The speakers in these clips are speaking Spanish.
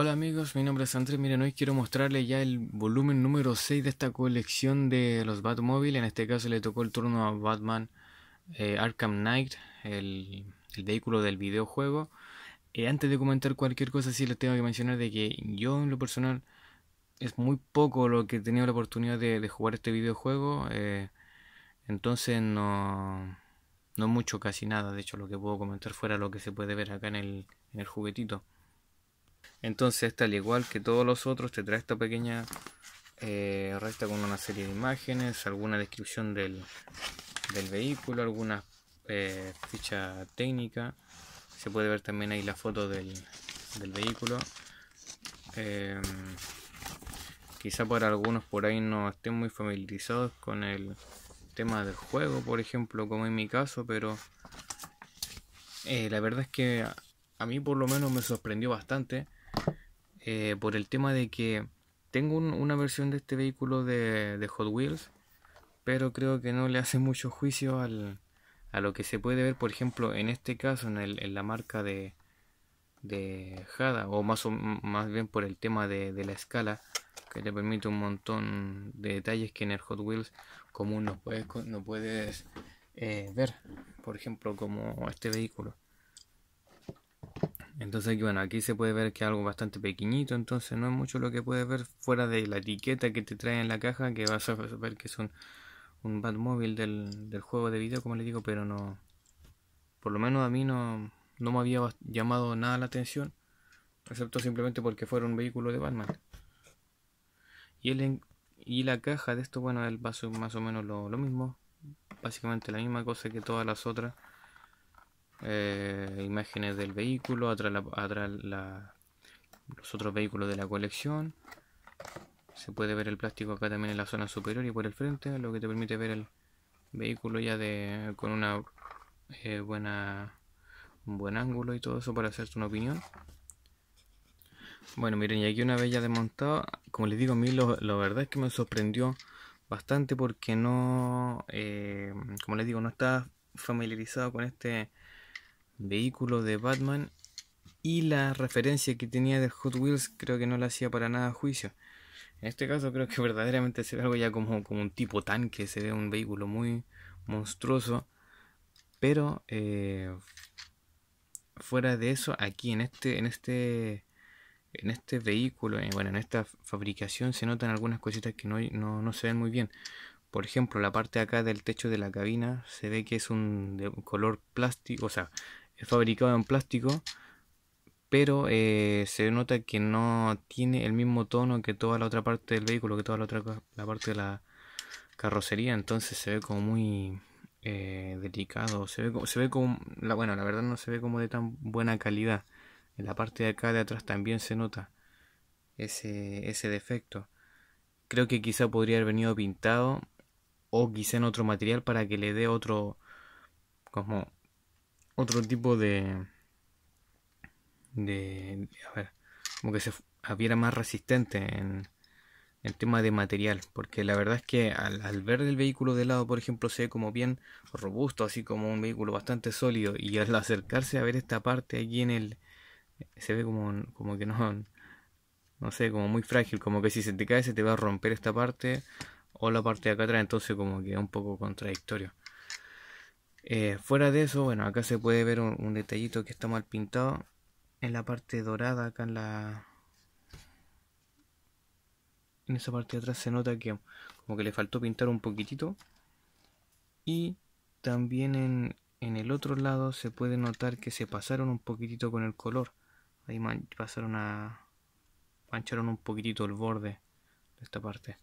Hola amigos, mi nombre es Andrés. Miren, hoy quiero mostrarles ya el volumen número 6 de esta colección de los Batmobile. En este caso le tocó el turno a Batman eh, Arkham Knight, el, vehículo del videojuego. Eh, antes de comentar cualquier cosa, sí les tengo que mencionar de que yo en lo personal es muy poco lo que he tenido la oportunidad de, jugar este videojuego. Eh, entonces no, no mucho, casi nada. De hecho, lo que puedo comentar fuera lo que se puede ver acá en el juguetito. Entonces esta al igual que todos los otros te trae esta pequeña eh, recta con una serie de imágenes, alguna descripción del, vehículo, alguna eh, ficha técnica. Se puede ver también ahí la foto del, vehículo. Em, quizá para algunos por ahí no estén muy familiarizados con el tema del juego, por ejemplo, como en mi caso, pero eh, la verdad es que a mí por lo menos me sorprendió bastante eh, por el tema de que tengo una versión de este vehículo de, Hot Wheels, pero creo que no le hace mucho juicio al, a lo que se puede ver, por ejemplo, en este caso, en, la marca de, Hada o más, o más bien por el tema de, la escala, que le permite un montón de detalles que en el Hot Wheels común no puedes, no puedes eh, ver, por ejemplo, como este vehículo. Entonces, bueno, aquí se puede ver que es algo bastante pequeñito, entonces no es mucho lo que puedes ver fuera de la etiqueta que te trae en la caja, que vas a ver que es un, bad Batmóvil del, juego de video, como le digo, pero no... Por lo menos a mí no, no me había llamado nada la atención, excepto simplemente porque fuera un vehículo de Batman. Y, el, y la caja de esto, bueno, él va a ser más o menos lo mismo, básicamente la misma cosa que todas las otras. Eh, imágenes del vehículo, atrás, los otros vehículos de la colección. Se puede ver el plástico acá también en la zona superior y por el frente, lo que te permite ver el vehículo ya de, con una eh, buena, un buen ángulo y todo eso para hacerte una opinión. Bueno, miren, y aquí una vez ya desmontado, como les digo, a mí lo, la verdad es que me sorprendió bastante porque no, eh, como les digo, no estaba familiarizado con este vehículo de Batman y la referencia que tenía de Hot Wheels creo que no la hacía para nada juicio. En este caso creo que verdaderamente se ve algo ya como, como un tipo tanque, se ve un vehículo muy monstruoso, pero eh, fuera de eso, aquí en este, en este, en este vehículo, eh, bueno, en esta fabricación se notan algunas cositas que no, no, se ven muy bien. Por ejemplo, la parte acá del techo de la cabina se ve que es un de color plástico, o sea, es fabricado en plástico, pero eh, se nota que no tiene el mismo tono que toda la otra parte del vehículo, que toda la otra la parte de la carrocería, entonces se ve como muy eh, delicado, se ve como, se ve como la, bueno, la verdad no se ve como de tan buena calidad. En la parte de acá de atrás también se nota ese, ese defecto. Creo que quizá podría haber venido pintado o quizá en otro material para que le dé otro como otro tipo de, de a ver, como que se viera más resistente en el tema de material, porque la verdad es que al, ver el vehículo de lado, por ejemplo, se ve como bien robusto, así como un vehículo bastante sólido, y al acercarse a ver esta parte aquí en el, se ve como, como que no, no sé, como muy frágil, como que si se te cae se te va a romper esta parte o la parte de acá atrás, entonces como que es un poco contradictorio. Eh, fuera de eso, bueno, acá se puede ver un, detallito que está mal pintado en la parte dorada, acá en la... En esa parte de atrás se nota que como que le faltó pintar un poquitito. Y también en, en el otro lado se puede notar que se pasaron un poquitito con el color. Ahí pasaron a... mancharon un poquitito el borde de esta parte.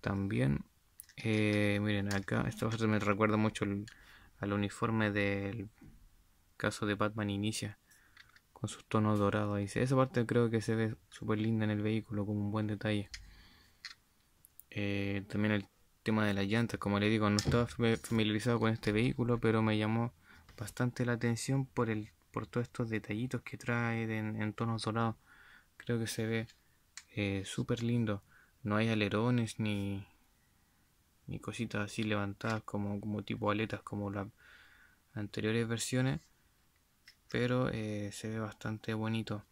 También, eh, miren acá, esta parte me recuerda mucho el, al uniforme del caso de Batman Inicia con sus tonos dorados. y Esa parte creo que se ve súper linda en el vehículo, con un buen detalle. Eh, también el tema de las llantas, como le digo, no estaba familiarizado con este vehículo, pero me llamó bastante la atención por el por todos estos detallitos que trae en, tonos dorados. Creo que se ve eh, súper lindo. No hay alerones ni, y cositas así levantadas como, como tipo aletas como las anteriores versiones pero eh, se ve bastante bonito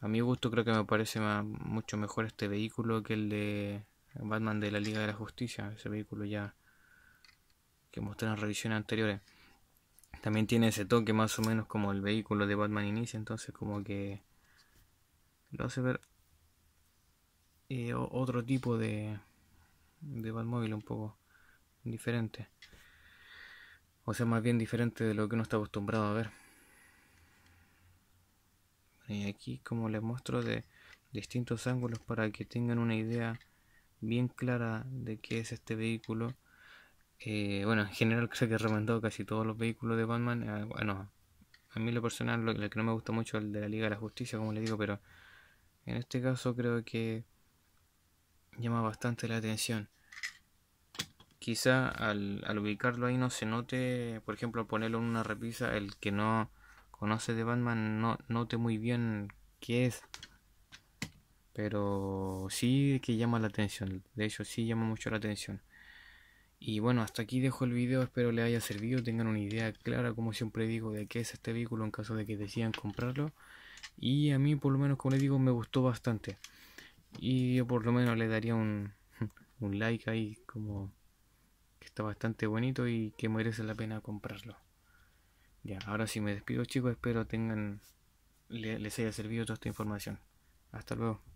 a mi gusto creo que me parece mucho mejor este vehículo que el de Batman de la Liga de la Justicia ese vehículo ya que mostré en revisiones anteriores también tiene ese toque más o menos como el vehículo de Batman Inicia entonces como que lo hace ver eh, otro tipo de de Batmóvil un poco diferente. O sea, más bien diferente de lo que uno está acostumbrado a ver. Y aquí como les muestro de distintos ángulos para que tengan una idea bien clara de qué es este vehículo. Eh, bueno, en general creo que he recomendado casi todos los vehículos de Batman. Ah, bueno, a mí lo personal, lo, que no me gusta mucho el de la Liga de la Justicia, como le digo, pero en este caso creo que llama bastante la atención quizá al, ubicarlo ahí no se note, por ejemplo, al ponerlo en una repisa, el que no conoce de Batman no note muy bien qué es. Pero sí que llama la atención, de hecho sí llama mucho la atención. Y bueno, hasta aquí dejo el video, espero le haya servido, tengan una idea clara, como siempre digo, de qué es este vehículo en caso de que decidan comprarlo. Y a mí por lo menos, como les digo, me gustó bastante. Y yo por lo menos le daría un like ahí como está bastante bonito y que merece la pena comprarlo. Ya, ahora sí me despido chicos, espero tengan, les haya servido toda esta información. Hasta luego.